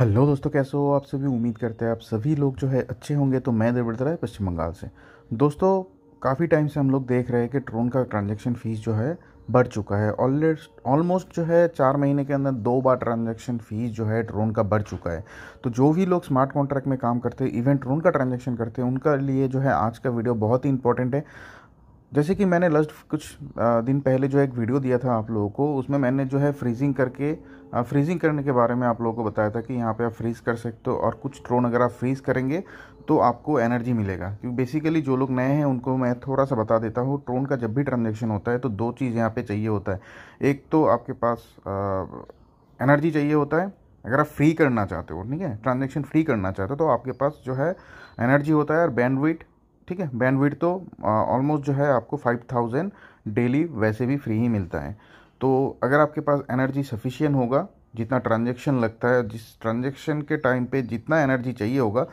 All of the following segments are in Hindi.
हेलो दोस्तों कैसे हो आप सभी उम्मीद करते हैं आप सभी लोग जो है अच्छे होंगे तो मैं देवब्रत राय पश्चिम बंगाल से दोस्तों काफ़ी टाइम से हम लोग देख रहे हैं कि ट्रोन का ट्रांजैक्शन फ़ीस जो है बढ़ चुका है ऑलरेस्ट ऑलमोस्ट जो है चार महीने के अंदर दो बार ट्रांजैक्शन फ़ीस जो है ट्रोन का बढ़ चुका है तो जो भी लोग स्मार्ट कॉन्ट्रैक्ट में काम करते हैं इवेंट ट्रोन का ट्रांजेक्शन करते हैं उनका लिए जो है आज का वीडियो बहुत ही इंपॉर्टेंट है जैसे कि मैंने लास्ट कुछ दिन पहले जो एक वीडियो दिया था आप लोगों को उसमें मैंने जो है फ्रीजिंग करके फ्रीजिंग करने के बारे में आप लोगों को बताया था कि यहाँ पे आप फ्रीज़ कर सकते हो और कुछ ट्रोन अगर आप फ्रीज़ करेंगे तो आपको एनर्जी मिलेगा क्योंकि बेसिकली जो लोग नए हैं उनको मैं थोड़ा सा बता देता हूँ ट्रोन का जब भी ट्रांजेक्शन होता है तो दो चीज़ यहाँ पर चाहिए होता है एक तो आपके पास आ, एनर्जी चाहिए होता है अगर आप फ्री करना चाहते हो ठीक है ट्रांजेक्शन फ्री करना चाहते हो तो आपके पास जो है एनर्जी होता है और बैंडविट ठीक है बैंडविड तो ऑलमोस्ट जो है आपको फाइव थाउजेंड डेली वैसे भी फ्री ही मिलता है तो अगर आपके पास एनर्जी सफिशियन होगा जितना ट्रांजेक्शन लगता है जिस ट्रांजेक्शन के टाइम पर जितना एनर्जी चाहिए होगा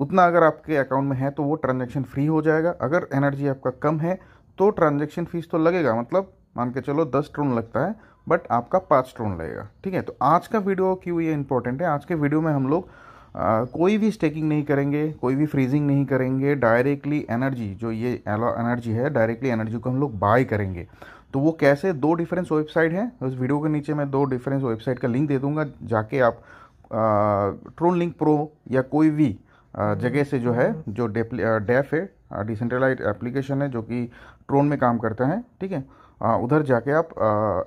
उतना अगर आपके अकाउंट में है तो वो ट्रांजेक्शन फ्री हो जाएगा अगर एनर्जी आपका कम है तो ट्रांजेक्शन फीस तो लगेगा मतलब मान के चलो दस ट्रोन लगता है बट आपका पाँच ट्रोन लगेगा ठीक है तो आज का वीडियो क्यों ये इंपॉर्टेंट है आज के वीडियो में हम लोग आ, कोई भी स्टेकिंग नहीं करेंगे कोई भी फ्रीजिंग नहीं करेंगे डायरेक्टली एनर्जी जो ये एलो एनर्जी है डायरेक्टली एनर्जी को हम लोग बाय करेंगे तो वो कैसे दो डिफरेंस वेबसाइट हैं उस वीडियो के नीचे मैं दो डिफरेंस वेबसाइट का लिंक दे दूंगा जाके आप ट्रोन लिंक प्रो या कोई भी जगह से जो है जो डेफ है डिसेंट्रलाइज एप्लीकेशन है जो कि ट्रोन में काम करता है ठीक है उधर जाके आप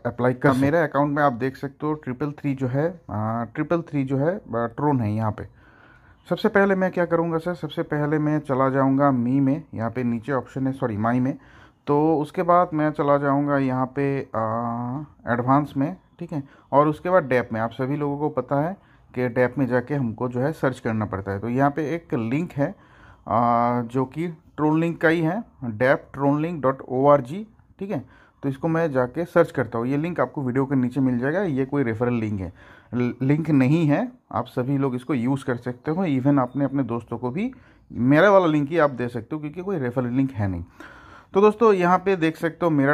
अप्लाई कर मेरे अकाउंट में आप देख सकते हो ट्रिपल थ्री जो है आ, ट्रिपल थ्री जो है ट्रोन है यहाँ पे सबसे पहले मैं क्या करूँगा सर सबसे पहले मैं चला जाऊँगा मी में यहाँ पे नीचे ऑप्शन है सॉरी माई में तो उसके बाद मैं चला जाऊँगा यहाँ पे एडवांस में ठीक है और उसके बाद डैप में आप सभी लोगों को पता है कि डैप में जाके हमको जो है सर्च करना पड़ता है तो यहाँ पे एक लिंक है आ, जो कि ट्रोन लिंक का ही है dapp tron link dot O R G ठीक है तो इसको मैं जाके सर्च करता हूँ ये लिंक आपको वीडियो के नीचे मिल जाएगा ये कोई रेफरल लिंक है लिंक नहीं है आप सभी लोग इसको यूज़ कर सकते हो इवन आपने अपने दोस्तों को भी मेरा वाला लिंक ही आप दे सकते हो क्योंकि कोई रेफरल लिंक है नहीं तो दोस्तों यहाँ पे देख सकते हो मेरा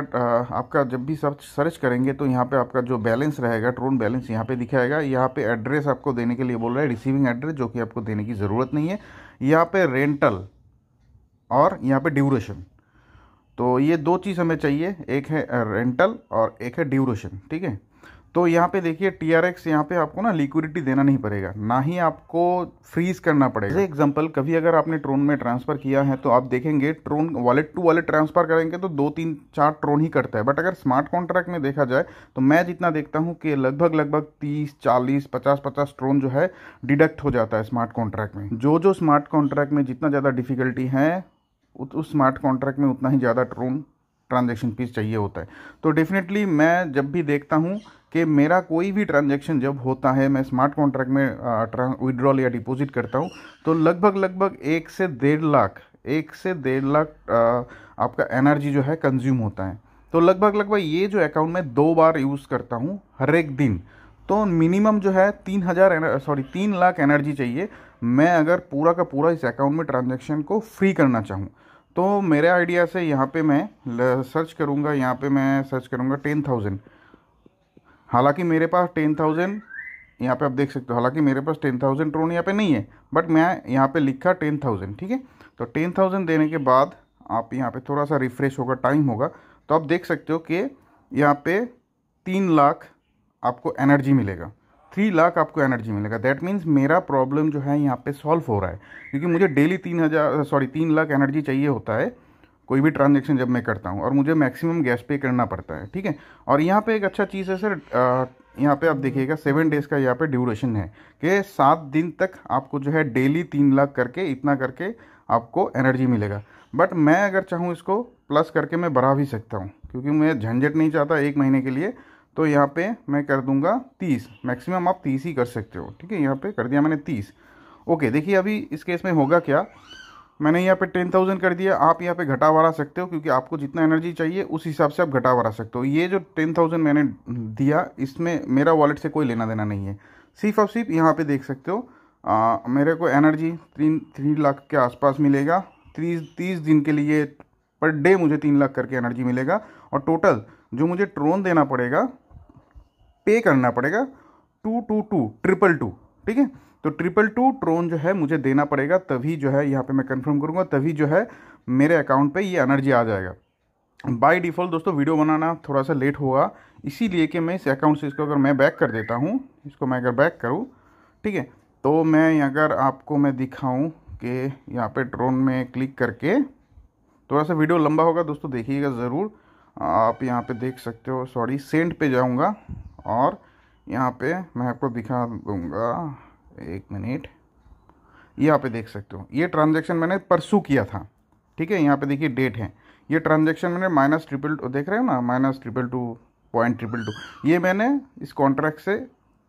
आपका जब भी सर्च सर्च करेंगे तो यहाँ पे आपका जो बैलेंस रहेगा ट्रोन बैलेंस यहाँ पे दिखाएगा यहाँ पे एड्रेस आपको देने के लिए बोल रहा है रिसीविंग एड्रेस जो कि आपको देने की ज़रूरत नहीं है यहाँ पे रेंटल और यहाँ पे ड्यूरेशन तो ये दो चीज़ हमें चाहिए एक है रेंटल और एक है ड्यूरेशन ठीक है तो यहाँ पे देखिए टी आर एक्स यहाँ पर आपको ना लिक्विडिटी देना नहीं पड़ेगा ना ही आपको फ्रीज करना पड़ेगा जैसे एग्जांपल कभी अगर आपने ट्रोन में ट्रांसफ़र किया है तो आप देखेंगे Tron wallet to wallet transfer करेंगे तो दो तीन चार ट्रोन ही करता है बट अगर स्मार्ट कॉन्ट्रैक्ट में देखा जाए तो मैं जितना देखता हूँ कि लगभग लगभग तीस चालीस पचास पचास ट्रोन जो है डिडक्ट हो जाता है स्मार्ट कॉन्ट्रैक्ट में जो जो स्मार्ट कॉन्ट्रैक्ट में जितना ज़्यादा डिफिकल्टी है उस स्मार्ट कॉन्ट्रैक्ट में उतना ही ज़्यादा ट्रोन ट्रांजेक्शन फीस चाहिए होता है तो डेफिनेटली मैं जब भी देखता हूँ कि मेरा कोई भी ट्रांजेक्शन जब होता है मैं स्मार्ट कॉन्ट्रैक्ट में विड्रॉल या डिपॉजिट करता हूँ तो लगभग लगभग एक से डेढ़ लाख एक से डेढ़ लाख आपका एनर्जी जो है कंज्यूम होता है तो लगभग लगभग ये जो अकाउंट मैं दो बार यूज़ करता हूँ हर एक दिन तो मिनिमम जो है तीन हज़ार सॉरी तीन लाख एनर्जी चाहिए मैं अगर पूरा का पूरा इस अकाउंट में ट्रांजेक्शन को फ्री करना चाहूँ तो मेरे आइडिया से यहाँ पे मैं सर्च करूँगा यहाँ पे मैं सर्च करूँगा टेन थाउजेंड हालाँकि मेरे पास टेन थाउजेंड यहाँ पे आप देख सकते हो हालांकि मेरे पास टेन थाउजेंड ट्रोन यहाँ पे नहीं है बट मैं यहाँ पे लिखा टेन थाउजेंड ठीक है तो टेन थाउजेंड देने के बाद आप यहाँ पे थोड़ा सा रिफ्रेश होगा टाइम होगा तो आप देख सकते हो कि यहाँ पे तीन लाख आपको एनर्जी मिलेगा थ्री लाख आपको एनर्जी मिलेगा दैट मीन्स मेरा प्रॉब्लम जो है यहाँ पे सॉल्व हो रहा है क्योंकि मुझे डेली तीन हज़ार सॉरी तीन लाख एनर्जी चाहिए होता है कोई भी ट्रांजेक्शन जब मैं करता हूँ और मुझे मैक्सिमम गैस पे करना पड़ता है ठीक है और यहाँ पे एक अच्छा चीज़ है सर यहाँ पे आप देखिएगा सेवन डेज़ का यहाँ पे ड्यूरेशन है कि सात दिन तक आपको जो है डेली तीन लाख करके इतना करके आपको एनर्जी मिलेगा बट मैं अगर चाहूँ इसको प्लस करके मैं बढ़ा भी सकता हूँ क्योंकि मैं झंझट नहीं चाहता एक महीने के लिए तो यहाँ पे मैं कर दूंगा तीस मैक्सिमम आप तीस ही कर सकते हो ठीक है यहाँ पे कर दिया मैंने तीस ओके देखिए अभी इस केस में होगा क्या मैंने यहाँ पे टेन थाउजेंड कर दिया आप यहाँ पे घटा बढ़ा सकते हो क्योंकि आपको जितना एनर्जी चाहिए उस हिसाब से आप घटा बढ़ा सकते हो ये जो टेन थाउजेंड मैंने दिया इसमें मेरा वॉलेट से कोई लेना देना नहीं है सिर्फ और सिर्फ यहाँ पे देख सकते हो आ, मेरे को एनर्जी तीन थ्री लाख के आसपास मिलेगा तीस तीस दिन के लिए पर डे मुझे तीन लाख करके एनर्जी मिलेगा और टोटल जो मुझे ट्रोन देना पड़ेगा पे करना पड़ेगा two two two triple two ठीक है तो ट्रिपल टू ट्रोन जो है मुझे देना पड़ेगा तभी जो है यहाँ पे मैं कंफर्म करूँगा तभी जो है मेरे अकाउंट पे ये एनर्जी आ जाएगा बाय डिफ़ॉल्ट दोस्तों वीडियो बनाना थोड़ा सा लेट होगा इसीलिए कि मैं इस अकाउंट से इसको अगर मैं बैक कर देता हूँ इसको मैं अगर बैक करूँ ठीक है तो मैं अगर आपको मैं दिखाऊँ कि यहाँ पर ड्रोन में क्लिक करके थोड़ा सा वीडियो लंबा होगा दोस्तों देखिएगा ज़रूर आप यहाँ पर देख सकते हो सॉरी सेंट पर जाऊँगा और यहाँ पे मैं आपको दिखा दूँगा एक मिनट ये आप देख सकते हो ये ट्रांजेक्शन मैंने परसों किया था ठीक है यहाँ पे देखिए डेट है ये ट्रांजेक्शन मैंने माइनस ट्रिपल टू देख रहे हो ना minus triple two point triple two ये मैंने इस कॉन्ट्रैक्ट से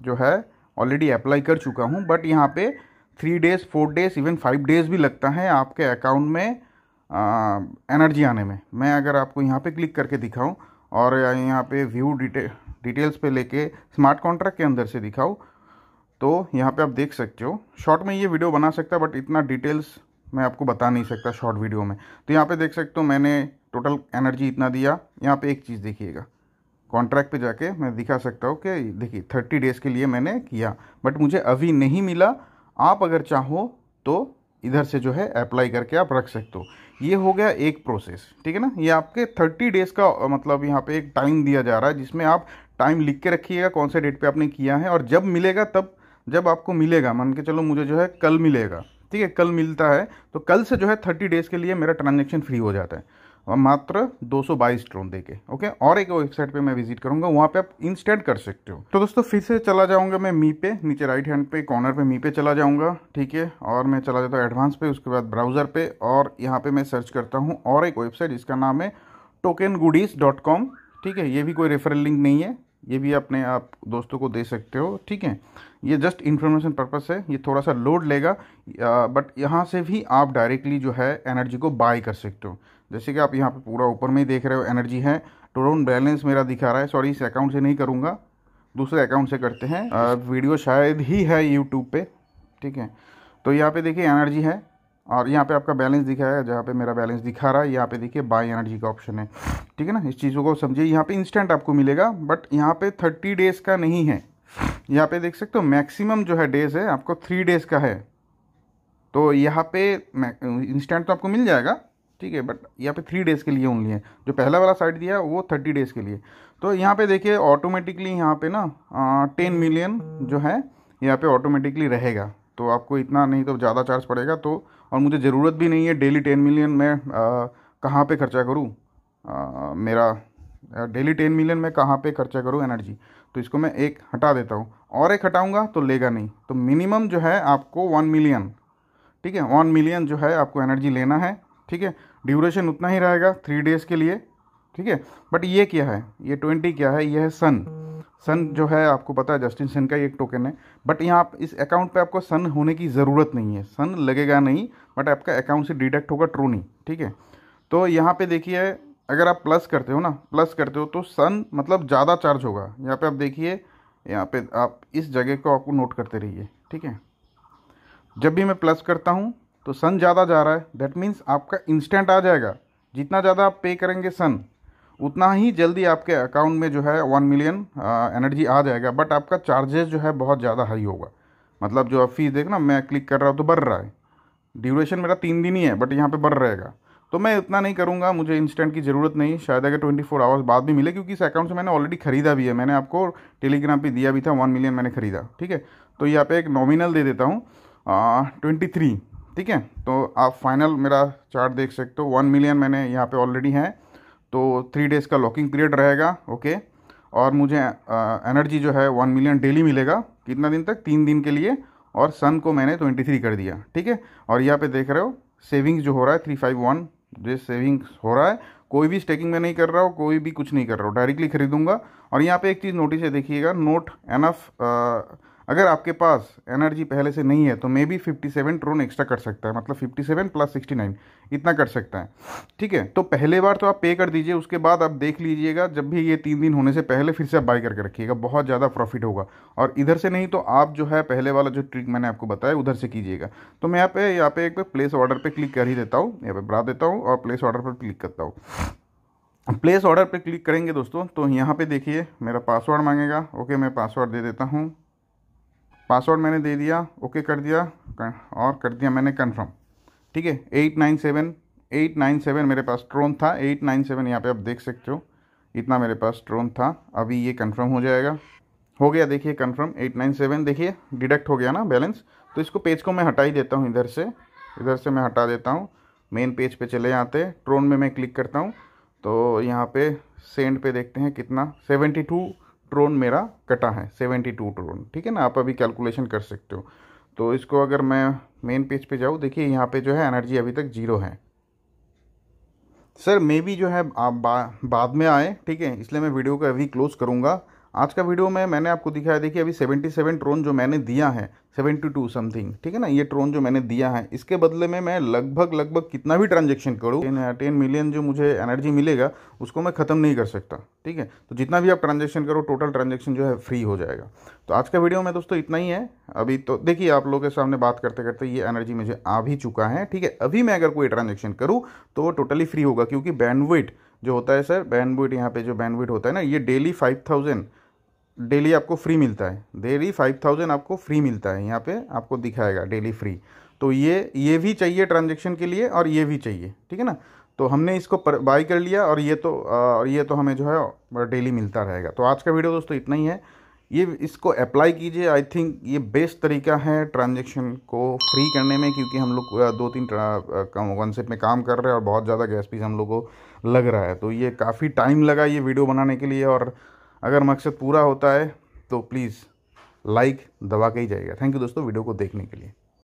जो है ऑलरेडी अप्लाई कर चुका हूँ बट यहाँ पे three days four days even five days भी लगता है आपके अकाउंट में एनर्जी आने में मैं अगर आपको यहाँ पे क्लिक करके दिखाऊँ और यहाँ पे व्यू डिटेल डिटेल्स पे लेके स्मार्ट कॉन्ट्रैक्ट के अंदर से दिखाओ तो यहाँ पे आप देख सकते हो शॉर्ट में ये वीडियो बना सकता बट इतना डिटेल्स मैं आपको बता नहीं सकता शॉर्ट वीडियो में तो यहाँ पे देख सकते हो मैंने टोटल एनर्जी इतना दिया यहाँ पे एक चीज़ देखिएगा कॉन्ट्रैक्ट पे जाके मैं दिखा सकता हूँ कि देखिए थर्टी डेज़ के लिए मैंने किया बट मुझे अभी नहीं मिला आप अगर चाहो तो इधर से जो है अप्लाई करके आप रख सकते हो ये हो गया एक प्रोसेस ठीक है ना ये आपके थर्टी डेज़ का मतलब यहाँ पे एक टाइम दिया जा रहा है जिसमें आप टाइम लिख के रखिएगा कौन से डेट पे आपने किया है और जब मिलेगा तब जब आपको मिलेगा मान के चलो मुझे जो है कल मिलेगा ठीक है कल मिलता है तो कल से जो है थर्टी डेज़ के लिए मेरा ट्रांजेक्शन फ्री हो जाता है और मात्र दो सौ बाईस ड्रोन दे के ओके और एक वेबसाइट पे मैं विजिट करूंगा वहाँ पे आप इंस्टेंट कर सकते हो तो दोस्तों फिर से चला जाऊंगा मैं मी पे नीचे राइट हैंड पे कॉर्नर पे मी पे चला जाऊंगा ठीक है और मैं चला जाता हूँ एडवांस पे उसके बाद ब्राउज़र पे और यहाँ पे मैं सर्च करता हूँ और एक वेबसाइट जिसका नाम है टोकन ठीक है ये भी कोई रेफरल लिंक नहीं है ये भी अपने आप दोस्तों को दे सकते हो ठीक है ये जस्ट इन्फॉर्मेशन पर्पस है ये थोड़ा सा लोड लेगा बट यहाँ से भी आप डायरेक्टली जो है एनर्जी को बाय कर सकते हो जैसे कि आप यहाँ पे पूरा ऊपर में ही देख रहे हो एनर्जी है टोटल तो बैलेंस मेरा दिखा रहा है सॉरी इस अकाउंट से नहीं करूँगा दूसरे अकाउंट से करते हैं आ, वीडियो शायद ही है यूट्यूब पर ठीक है तो यहाँ पर देखिए एनर्जी है और यहाँ पे आपका बैलेंस दिखाया है जहाँ पे मेरा बैलेंस दिखा रहा है यहाँ पे देखिए बाय एनर्जी का ऑप्शन है ठीक है ना इस चीज़ों को समझिए यहाँ पे इंस्टेंट आपको मिलेगा बट यहाँ पे थर्टी डेज़ का नहीं है यहाँ पे देख सकते हो मैक्सिमम जो है डेज़ है आपको थ्री डेज़ का है तो यहाँ पे इंस्टेंट तो आपको मिल जाएगा ठीक है बट यहाँ पे थ्री डेज़ के लिए ओनली है जो पहला वाला साइड दिया है वो थर्टी डेज़ के लिए तो यहाँ पे देखिए ऑटोमेटिकली यहाँ पे ना टेन मिलियन जो है यहाँ पे ऑटोमेटिकली रहेगा तो आपको इतना नहीं तो ज़्यादा चार्ज पड़ेगा तो और मुझे ज़रूरत भी नहीं है डेली टेन मिलियन मैं कहाँ पे खर्चा करूँ मेरा डेली टेन मिलियन मैं कहाँ पे खर्चा करूँ एनर्जी तो इसको मैं एक हटा देता हूँ और एक हटाऊँगा तो लेगा नहीं तो मिनिमम जो है आपको वन मिलियन ठीक है वन मिलियन जो है आपको एनर्जी लेना है ठीक है ड्यूरेशन उतना ही रहेगा थ्री डेज़ के लिए ठीक है बट ये क्या है ये ट्वेंटी क्या है ये है सन सन जो है आपको पता है जस्टिन सन का ही एक टोकन है बट यहाँ आप इस अकाउंट पे आपको सन होने की ज़रूरत नहीं है सन लगेगा नहीं बट आपका अकाउंट से डिडक्ट होगा ट्रू नहीं ठीक है तो यहाँ पे देखिए अगर आप प्लस करते हो ना प्लस करते हो तो सन मतलब ज़्यादा चार्ज होगा यहाँ पे आप देखिए यहाँ पे आप इस जगह को आपको नोट करते रहिए ठीक है जब भी मैं प्लस करता हूँ तो सन ज़्यादा जा रहा है दैट मीन्स आपका इंस्टेंट आ जाएगा जितना ज़्यादा आप पे करेंगे सन उतना ही जल्दी आपके अकाउंट में जो है वन मिलियन एनर्जी आ जाएगा बट आपका चार्जेस जो है बहुत ज़्यादा हाई होगा मतलब जो आप फीस देखना मैं क्लिक कर रहा हूँ तो बढ़ रहा है ड्यूरेशन मेरा तीन दिन ही है बट यहाँ पे बढ़ रहेगा तो मैं इतना नहीं करूँगा मुझे इंस्टेंट की ज़रूरत नहीं शायद अगर ट्वेंटी फोर आवर्स बाद भी मिले क्योंकि इस अकाउंट से मैंने ऑलरेडी खरीदा भी है मैंने आपको टेलीग्राम पर दिया भी था वन मिलियन मैंने खरीदा ठीक है तो यहाँ पे एक नॉमिनल दे देता हूँ ट्वेंटी थ्री ठीक है तो आप फाइनल मेरा चार्ट देख सकते हो वन मिलियन मैंने यहाँ पर ऑलरेडी है तो थ्री डेज़ का लॉकिंग पीरियड रहेगा ओके और मुझे एनर्जी जो है वन मिलियन डेली मिलेगा कितना दिन तक तीन दिन के लिए और सन को मैंने ट्वेंटी थ्री कर दिया ठीक है और यहाँ पे देख रहे हो सेविंग्स जो हो रहा है थ्री फाइव वन जो सेविंग्स हो रहा है कोई भी स्टेकिंग में नहीं कर रहा हो कोई भी कुछ नहीं कर रहा हो डायरेक्टली खरीदूंगा और यहाँ पे एक चीज़ नोटिस है देखिएगा नोट एनफ अगर आपके पास एनर्जी पहले से नहीं है तो maybe fifty seven Tron extra कर सकता है मतलब fifty seven plus sixty nine इतना कर सकता है ठीक है तो पहले बार तो आप पे कर दीजिए उसके बाद आप देख लीजिएगा जब भी ये तीन दिन होने से पहले फिर से आप बाई करके रखिएगा बहुत ज़्यादा प्रॉफिट होगा और इधर से नहीं तो आप जो है पहले वाला जो ट्रिक मैंने आपको बताया उधर से कीजिएगा तो मैं यहाँ पे यहाँ पे एक प्लेस ऑर्डर पर क्लिक कर ही देता हूँ यहाँ पर बढ़ा देता हूँ और प्लेस ऑर्डर पर क्लिक करता हूँ प्लेस ऑर्डर पर क्लिक करेंगे दोस्तों तो यहाँ पर देखिए मेरा पासवर्ड मांगेगा ओके मैं पासवर्ड दे देता हूँ पासवर्ड मैंने दे दिया ओके कर दिया और कर दिया मैंने कन्फर्म ठीक है eight nine seven eight nine seven मेरे पास ट्रोन था एट नाइन सेवन यहाँ पर आप देख सकते हो इतना मेरे पास ट्रोन था अभी ये कन्फर्म हो जाएगा हो गया देखिए कन्फर्म एट नाइन सेवन देखिए डिडक्ट हो गया ना बैलेंस तो इसको पेज को मैं हटा ही देता हूँ इधर से इधर से मैं हटा देता हूँ मेन पेज पे चले आते ट्रोन में मैं क्लिक करता हूँ तो यहाँ पे सेंड पे देखते हैं कितना सेवेंटी टू ट्रोन मेरा कटा है सेवेंटी टू ट्रोन ठीक है ना आप अभी कैलकुलेशन कर सकते हो तो इसको अगर मैं मेन पेज पे जाऊँ देखिए यहाँ पे जो है एनर्जी अभी तक जीरो है सर मे भी जो है आप बा, बाद में आए ठीक है इसलिए मैं वीडियो को अभी क्लोज़ करूँगा आज का वीडियो में मैंने आपको दिखाया देखिए अभी 77 ट्रोन जो मैंने दिया है 72 समथिंग ठीक है ना ये ट्रोन जो मैंने दिया है इसके बदले में मैं लगभग लगभग कितना भी ट्रांजेक्शन करूँ टेन मिलियन जो मुझे एनर्जी मिलेगा उसको मैं ख़त्म नहीं कर सकता ठीक है तो जितना भी आप ट्रांजेक्शन करो टोटल ट्रांजेक्शन जो है फ्री हो जाएगा तो आज का वीडियो में दोस्तों इतना ही है अभी तो देखिए आप लोगों के सामने बात करते करते ये एनर्जी मुझे आ भी चुका है ठीक है अभी मैं अगर कोई ट्रांजेक्शन करूँ तो वो टोटली फ्री होगा क्योंकि बैंडविट जो होता है सर बैंडविट यहाँ पे जो बैंडविट होता है ना ये डेली फाइव थाउजेंड डेली आपको फ्री मिलता है डेली फाइव थाउजेंड आपको फ्री मिलता है यहाँ पे आपको दिखाएगा डेली फ्री तो ये ये भी चाहिए ट्रांजेक्शन के लिए और ये भी चाहिए ठीक है ना तो हमने इसको बाई कर लिया और ये तो और ये तो हमें जो है डेली मिलता रहेगा तो आज का वीडियो दोस्तों इतना ही है ये इसको अप्लाई कीजिए आई थिंक ये बेस्ट तरीका है ट्रांजेक्शन को फ्री करने में क्योंकि हम लोग दो तीन कॉन्सेप्ट में काम कर रहे हैं और बहुत ज़्यादा गैस पीस हम लोग को लग रहा है तो ये काफ़ी टाइम लगा ये वीडियो बनाने के लिए और अगर मकसद पूरा होता है तो प्लीज़ लाइक दबा के ही जाएगा थैंक यू दोस्तों वीडियो को देखने के लिए